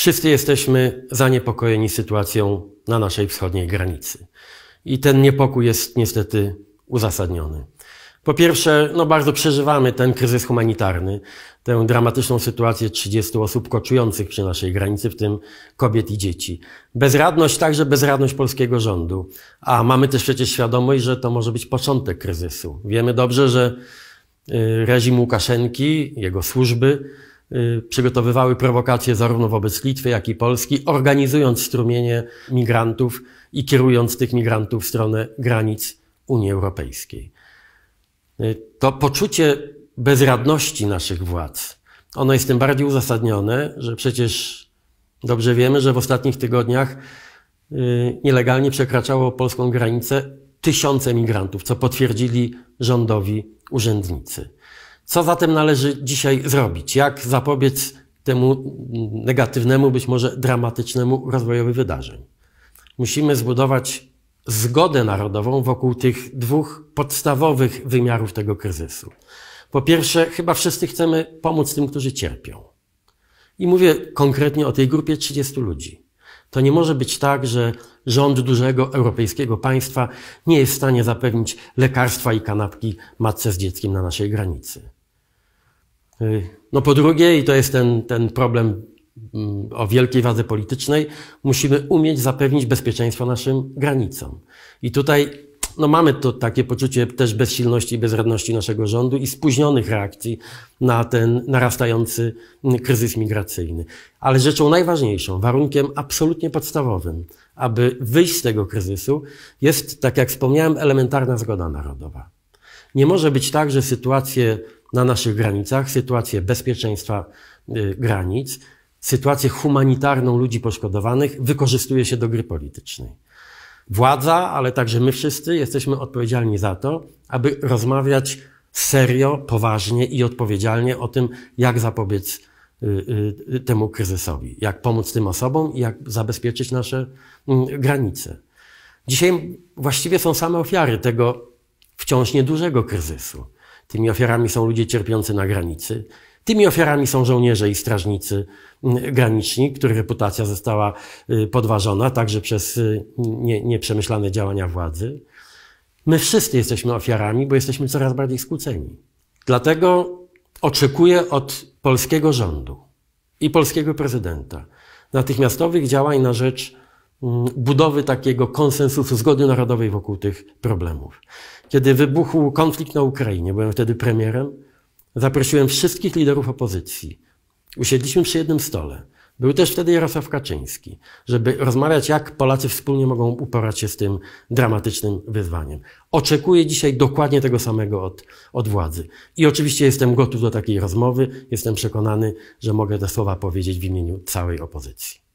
Wszyscy jesteśmy zaniepokojeni sytuacją na naszej wschodniej granicy. I ten niepokój jest niestety uzasadniony. Po pierwsze, no bardzo przeżywamy ten kryzys humanitarny, tę dramatyczną sytuację 30 osób koczujących przy naszej granicy, w tym kobiet i dzieci. Bezradność, także bezradność polskiego rządu. A mamy też przecież świadomość, że to może być początek kryzysu. Wiemy dobrze, że y, reżim Łukaszenki, jego służby, Y, przygotowywały prowokacje zarówno wobec Litwy, jak i Polski, organizując strumienie migrantów i kierując tych migrantów w stronę granic Unii Europejskiej. Y, to poczucie bezradności naszych władz, ono jest tym bardziej uzasadnione, że przecież dobrze wiemy, że w ostatnich tygodniach y, nielegalnie przekraczało polską granicę tysiące migrantów, co potwierdzili rządowi urzędnicy. Co zatem należy dzisiaj zrobić? Jak zapobiec temu negatywnemu, być może dramatycznemu rozwojowi wydarzeń? Musimy zbudować zgodę narodową wokół tych dwóch podstawowych wymiarów tego kryzysu. Po pierwsze, chyba wszyscy chcemy pomóc tym, którzy cierpią. I mówię konkretnie o tej grupie 30 ludzi. To nie może być tak, że rząd dużego europejskiego państwa nie jest w stanie zapewnić lekarstwa i kanapki matce z dzieckiem na naszej granicy. No po drugie, i to jest ten, ten problem mm, o wielkiej wadze politycznej, musimy umieć zapewnić bezpieczeństwo naszym granicom. I tutaj no mamy to takie poczucie też bezsilności i bezradności naszego rządu i spóźnionych reakcji na ten narastający mm, kryzys migracyjny. Ale rzeczą najważniejszą, warunkiem absolutnie podstawowym, aby wyjść z tego kryzysu, jest, tak jak wspomniałem, elementarna zgoda narodowa. Nie może być tak, że sytuację na naszych granicach, sytuację bezpieczeństwa y, granic, sytuację humanitarną ludzi poszkodowanych wykorzystuje się do gry politycznej. Władza, ale także my wszyscy jesteśmy odpowiedzialni za to, aby rozmawiać serio, poważnie i odpowiedzialnie o tym, jak zapobiec y, y, temu kryzysowi, jak pomóc tym osobom i jak zabezpieczyć nasze mm, granice. Dzisiaj właściwie są same ofiary tego wciąż niedużego kryzysu. Tymi ofiarami są ludzie cierpiący na granicy. Tymi ofiarami są żołnierze i strażnicy mm, graniczni, których reputacja została y, podważona także przez y, nie, nieprzemyślane działania władzy. My wszyscy jesteśmy ofiarami, bo jesteśmy coraz bardziej skłóceni. Dlatego oczekuję od polskiego rządu i polskiego prezydenta natychmiastowych działań na rzecz mm, budowy takiego konsensusu zgody narodowej wokół tych problemów kiedy wybuchł konflikt na Ukrainie, byłem wtedy premierem, zaprosiłem wszystkich liderów opozycji. Usiedliśmy przy jednym stole. Był też wtedy Jarosław Kaczyński, żeby rozmawiać, jak Polacy wspólnie mogą uporać się z tym dramatycznym wyzwaniem. Oczekuję dzisiaj dokładnie tego samego od, od władzy. I oczywiście jestem gotów do takiej rozmowy, jestem przekonany, że mogę te słowa powiedzieć w imieniu całej opozycji.